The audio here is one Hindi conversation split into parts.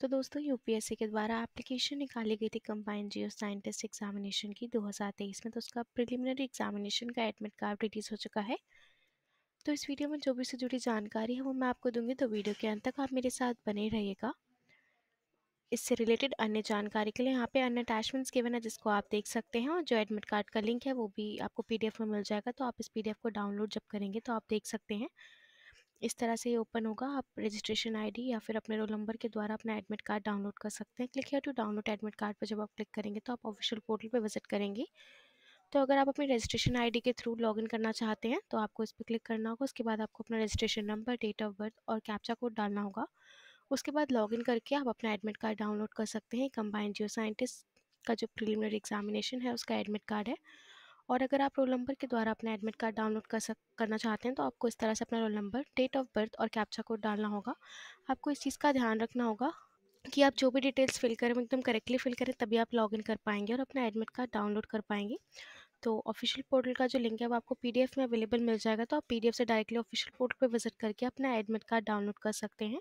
तो दोस्तों यूपीएससी के द्वारा एप्लीकेशन निकाली गई थी कंबाइंड जियो साइंटिस्ट एग्जामिनेशन की 2023 में तो उसका प्रिलिमिनरी एग्जामिनेशन का एडमिट कार्ड रिलीज हो चुका है तो इस वीडियो में जो भी से जुड़ी जानकारी है वो मैं आपको दूंगी तो वीडियो के अंत तक आप मेरे साथ बने रहिएगा इससे रिलेटेड अन्य जानकारी के लिए यहाँ पे अन्य अटैचमेंट्स केवन है जिसको आप देख सकते हैं और जो एडमिट कार्ड का लिंक है वो भी आपको पीडीएफ में मिल जाएगा तो आप इस पीडीएफ को डाउनलोड जब करेंगे तो आप देख सकते हैं इस तरह से ये ओपन होगा आप रजिस्ट्रेशन आईडी या फिर अपने रोल नंबर के द्वारा अपना एडमिट कार्ड डाउनलोड कर सकते हैं क्लिक हेयर टू तो डाउनलोड एडमिट कार्ड पर जब आप क्लिक करेंगे तो आप ऑफिशियल पोर्टल पर विजिट करेंगे तो अगर आप अपनी रजिस्ट्रेशन आईडी के थ्रू लॉगिन करना चाहते हैं तो आपको इस पर क्लिक करना होगा उसके बाद आपको अपना registration number date of birth और कैप्चा कोड डालना होगा उसके बाद लॉगिन करके आप अपना एडमिट कार्ड डाउनलोड कर सकते हैं कंबाइंड जियो साइंटिस्ट का जो प्रिलिमिनरी एग्जामिनेशन है उसका एडमिट कार्ड है और अगर आप रोल नंबर के द्वारा अपना एडमिट कार्ड डाउनलोड कर सक करना चाहते हैं तो आपको इस तरह से अपना roll number date of birth और कैप्चा कोड डालना होगा आपको इस चीज़ का ध्यान रखना होगा कि आप जो भी डिटेल्स फिल करें एकदम करेक्टली फिल करें तभी आप लॉग कर पाएंगे और अपना एडमिट कार्ड डाउनलोड कर पाएंगे तो ऑफिशियल पोर्टल का जो लिंक है वो आपको पी में अवेलेबल मिल जाएगा तो आप पी से डायरेक्टली ऑफिशियल पोर्टल पर विजिट करके अपना एडमिट कार्ड डाउनलोड कर सकते हैं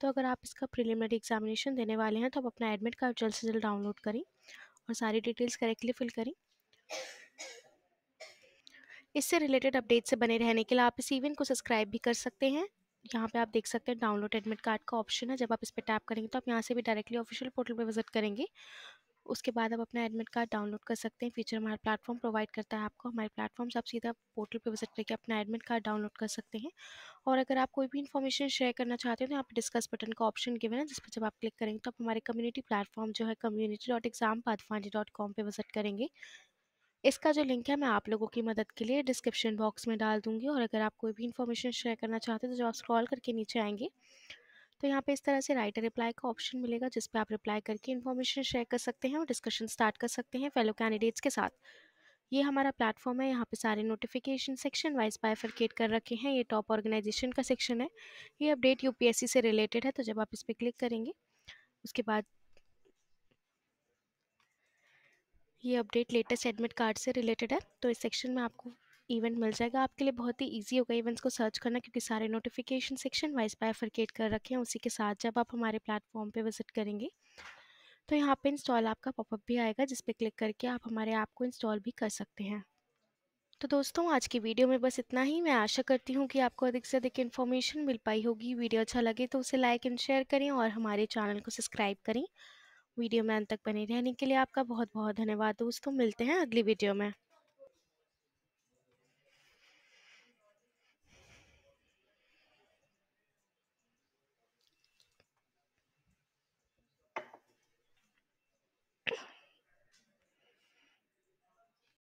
तो अगर आप इसका प्रिलिमिनरी एग्जामिनेशन देने वाले हैं तो आप अपना एडमिट कार्ड जल्द से जल्द डाउनलोड करें और सारी डिटेल्स करेक्टली फिल करें इससे रिलेटेड अपडेट से बने रहने के लिए आप इस इवेंट को सब्सक्राइब भी कर सकते हैं यहाँ पे आप देख सकते हैं डाउनलोड एडमिट कार्ड का ऑप्शन है जब आप इस पर टैप करेंगे तो आप यहाँ से भी डायरेक्टली ऑफिशियल पोर्टल पर विजिट करेंगे उसके बाद आप अपना एडमिट कार्ड डाउनलोड कर सकते हैं फीचर हमारा प्लेटफॉर्म प्रोवाइड करता है आपको हमारे प्लेटफॉर्म से आप सीधा पोर्टल पर विजिट करके अपना एडमिट कार्ड डाउनलोड कर सकते हैं और अगर आप कोई भी इन्फॉर्मेशन शेयर करना चाहते हो तो आप डिस्कस बटन का ऑप्शन गिवन है जिस पर जब आप क्लिक करेंगे तो आप हमारे कम्युनिटी प्लेटफॉर्म जो है कम्युनिटी डॉट एग्जाम पादफानी डॉट कॉम पर विजिट करेंगे इसका जो लिंक है मैं आप लोगों की मदद के लिए डिस्क्रिप्शन बॉक्स में डाल दूँगी और अगर आप कोई भी इन्फॉर्मेशन शेयर करना चाहते हैं तो जो आप स्क्रॉल करके नीचे आएंगे तो यहाँ पे इस तरह से राइटर रिप्लाई का ऑप्शन मिलेगा जिस पे आप रिप्लाई करके इन्फॉर्मेशन शेयर कर सकते हैं और डिस्कशन स्टार्ट कर सकते हैं फेलो कैंडिडेट्स के साथ ये हमारा प्लेटफॉर्म है यहाँ पे सारे नोटिफिकेशन सेक्शन वाइज बायफर्केट कर रखे हैं ये टॉप ऑर्गेनाइजेशन का सेक्शन है ये अपडेट यूपीएससी से रिलेटेड है तो जब आप इस पर क्लिक करेंगे उसके बाद ये अपडेट लेटेस्ट एडमिट कार्ड से रिलेटेड है तो इस सेक्शन में आपको इवेंट मिल जाएगा आपके लिए बहुत ही इजी होगा इवेंट्स को सर्च करना क्योंकि सारे नोटिफिकेशन सेक्शन वाइज बायफर्केट कर रखे हैं उसी के साथ जब आप हमारे प्लेटफॉर्म पे विजिट करेंगे तो यहाँ पे इंस्टॉल आपका पॉपअप भी आएगा जिस पर क्लिक करके आप हमारे ऐप को इंस्टॉल भी कर सकते हैं तो दोस्तों आज की वीडियो में बस इतना ही मैं आशा करती हूँ कि आपको अधिक से अधिक इन्फॉर्मेशन मिल पाई होगी वीडियो अच्छा लगे तो उसे लाइक एंड शेयर करें और हमारे चैनल को सब्सक्राइब करें वीडियो में अंत तक बने रहने के लिए आपका बहुत बहुत धन्यवाद दोस्तों मिलते हैं अगली वीडियो में